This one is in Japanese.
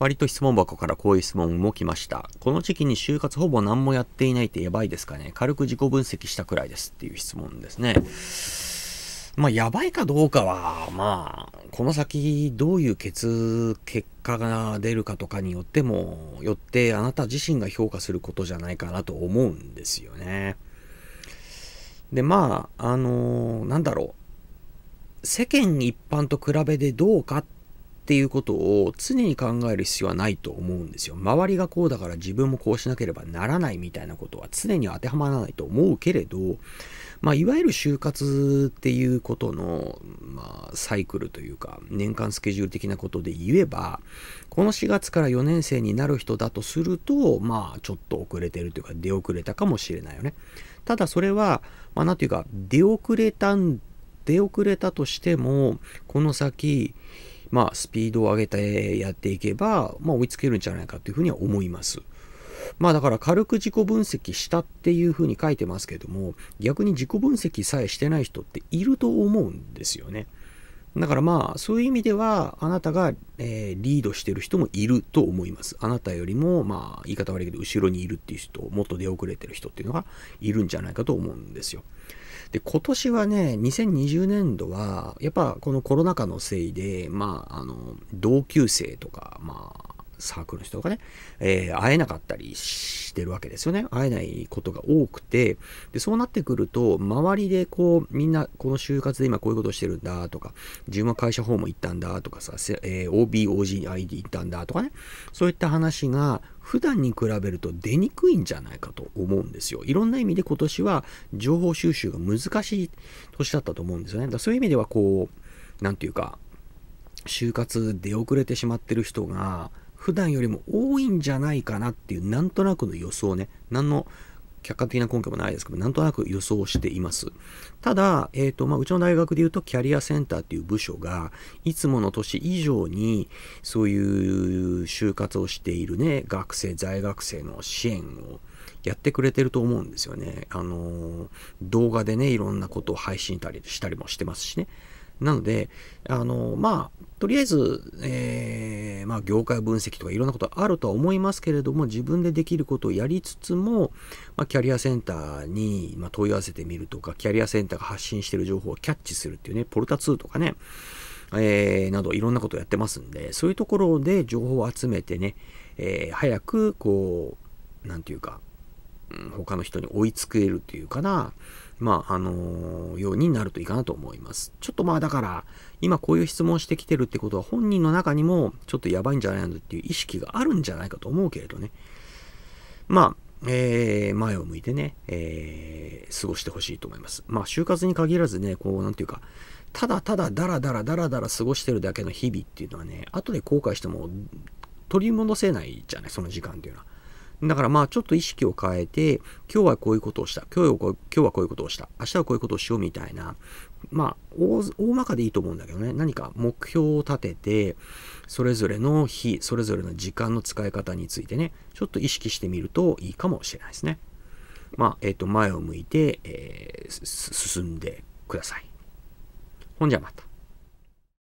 割と質問箱からこういう質問も来ました。この時期に就活ほぼ何もやっていないってやばいですかね軽く自己分析したくらいですっていう質問ですね。まあ、やばいかどうかは、まあ、この先どういう結、結果が出るかとかによっても、よってあなた自身が評価することじゃないかなと思うんですよね。で、まあ、あのー、なんだろう。世間一般と比べてどうかっっていうことを常に考える必要はないと思うんですよ。周りがこうだから自分もこうしなければならないみたいなことは常に当てはまらないと思うけれど、まあ、いわゆる就活っていうことの、まあ、サイクルというか、年間スケジュール的なことで言えば、この4月から4年生になる人だとすると、まあ、ちょっと遅れてるというか、出遅れたかもしれないよね。ただ、それは、まあ、なんていうか、出遅れたん、出遅れたとしても、この先、まあ、スピードを上げてやっていけば、まあ、追いつけるんじゃないかというふうには思います。まあだから軽く自己分析したっていうふうに書いてますけども、逆に自己分析さえしてない人っていると思うんですよね。だからまあそういう意味ではあなたが、えー、リードしてる人もいると思います。あなたよりもまあ言い方悪いけど後ろにいるっていう人もっと出遅れてる人っていうのがいるんじゃないかと思うんですよ。で今年はね2020年度はやっぱこのコロナ禍のせいでまああの同級生とかまあサークルの人がね、えー、会えなかったりしてるわけですよね。会えないことが多くて、でそうなってくると、周りでこう、みんなこの就活で今こういうことしてるんだとか、自分は会社訪問行ったんだとかさ、えー、OB、OG ID 行ったんだとかね、そういった話が普段に比べると出にくいんじゃないかと思うんですよ。いろんな意味で今年は情報収集が難しい年だったと思うんですよね。だそういう意味ではこう、なんていうか、就活出遅れてしまってる人が、普段よりも多いんじゃないかなっていうなんとなくの予想ね何の客観的な根拠もないですけどなんとなく予想していますただ、えーとまあ、うちの大学でいうとキャリアセンターっていう部署がいつもの年以上にそういう就活をしているね学生在学生の支援をやってくれてると思うんですよねあの動画でねいろんなことを配信したりしたりもしてますしねなので、あの、まあ、とりあえず、えー、まあ、業界分析とかいろんなことあるとは思いますけれども、自分でできることをやりつつも、まあ、キャリアセンターに、ま問い合わせてみるとか、キャリアセンターが発信してる情報をキャッチするっていうね、ポルタ2とかね、えー、などいろんなことをやってますんで、そういうところで情報を集めてね、えー、早く、こう、なんていうか、他の人に追いつけるというかな、まあ、あのー、ようになるといいかなと思います。ちょっとまあだから、今こういう質問してきてるってことは本人の中にもちょっとやばいんじゃないのっていう意識があるんじゃないかと思うけれどね。まあ、えー、前を向いてね、えー、過ごしてほしいと思います。まあ、就活に限らずね、こう、なんていうか、ただただだらだらだらだら過ごしてるだけの日々っていうのはね、後で後悔しても取り戻せないじゃない、その時間っていうのは。だからまあちょっと意識を変えて、今日はこういうことをした、今日はこう今日はこういうことをした、明日はこういうことをしようみたいな、まあ大大まかでいいと思うんだけどね、何か目標を立てて、それぞれの日、それぞれの時間の使い方についてね、ちょっと意識してみるといいかもしれないですね。まあ、えっ、ー、と、前を向いて、えー、進んでください。ほんじゃまた。